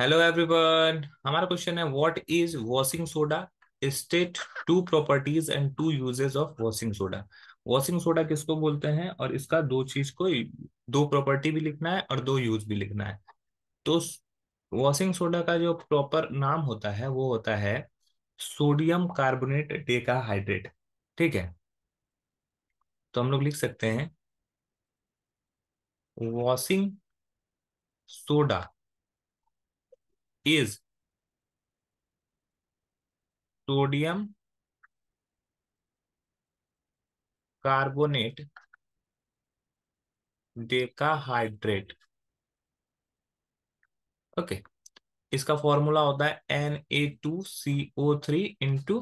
Hello everyone हमारा question है what is washing soda state two properties and two uses of washing soda washing soda किसको बोलते हैं और इसका दो चीज को दो प्रॉपर्टी भी लिखना है और दो यूज भी लिखना है तो वॉशिंग सोडा का जो प्रॉपर नाम होता है वो होता है सोडियम कार्बोनेट डेकाहाइड्रेट ठीक है तो हम लोग लिख सकते हैं washing soda is sodium carbonate decahydrate okay okay. इसका फॉर्मूला होता है N A two C O three into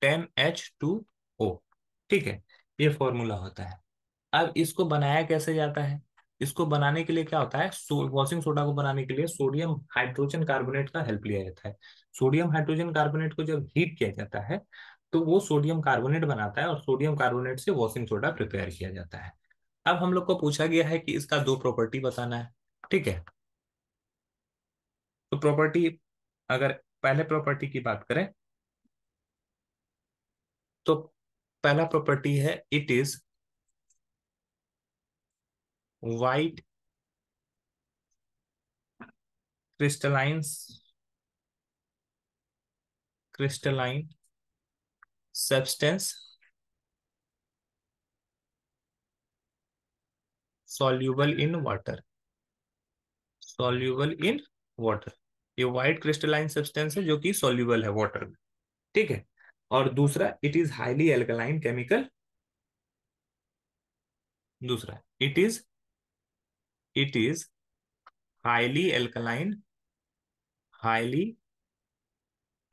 ten H two O ठीक है ये फॉर्मूला होता है अब इसको बनाया कैसे जाता है इसको बनाने के लिए क्या होता है सो, वॉशिंग सोडा को बनाने के लिए सोडियम हाइड्रोजन कार्बोनेट का हेल्प लिया जाता है सोडियम हाइड्रोजन कार्बोनेट को जब हीट किया जाता है तो वो सोडियम कार्बोनेट बनाता है और सोडियम कार्बोनेट से वॉशिंग सोडा प्रिपेयर किया जाता है अब हम लोग को पूछा गया है कि इसका दो प्रॉपर्टी बताना है ठीक है तो प्रॉपर्टी अगर पहले प्रॉपर्टी की बात करें तो पहला प्रॉपर्टी है it is white crystallines crystalline substance soluble in water soluble in water ये व्हाइट क्रिस्टलाइन सब्सटेंस है जो कि सॉल्यूबल है वाटर में ठीक है और दूसरा it is highly alkaline chemical दूसरा it is it is highly alkaline, highly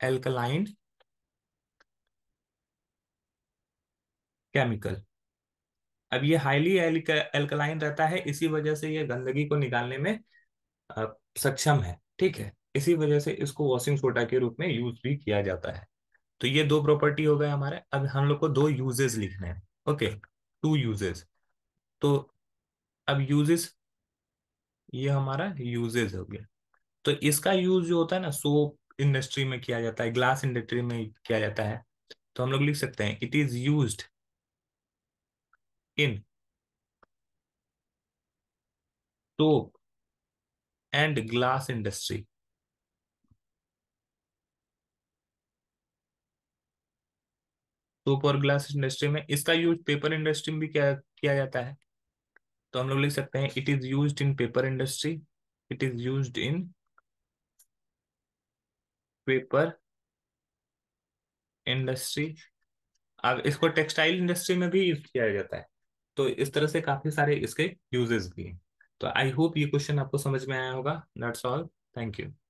alkaline chemical अब ये हाईली एल्कलाइन रहता है इसी वजह से ये गंदगी को निकालने में सक्षम है ठीक है इसी वजह से इसको वॉशिंग सोडा के रूप में यूज भी किया जाता है तो ये दो प्रॉपर्टी हो गए हमारे अब हम लोग को दो यूजेस लिखने हैं ओके टू यूजेस तो अब यूजेस ये हमारा यूजेज हो गया तो इसका यूज जो होता है ना सोप इंडस्ट्री में किया जाता है ग्लास इंडस्ट्री में किया जाता है तो हम लोग लिख सकते हैं it is use in soap and glass industry soap और ग्लास इंडस्ट्री में इसका यूज पेपर इंडस्ट्री में भी किया किया जाता है तो हम लोग लिख सकते हैं it is use in paper industry it is use in paper industry अब इसको टेक्सटाइल इंडस्ट्री में भी यूज किया जाता है तो इस तरह से काफी सारे इसके यूजेस भी हैं तो आई होप ये क्वेश्चन आपको समझ में आया होगा दैट्स ऑल थैंक यू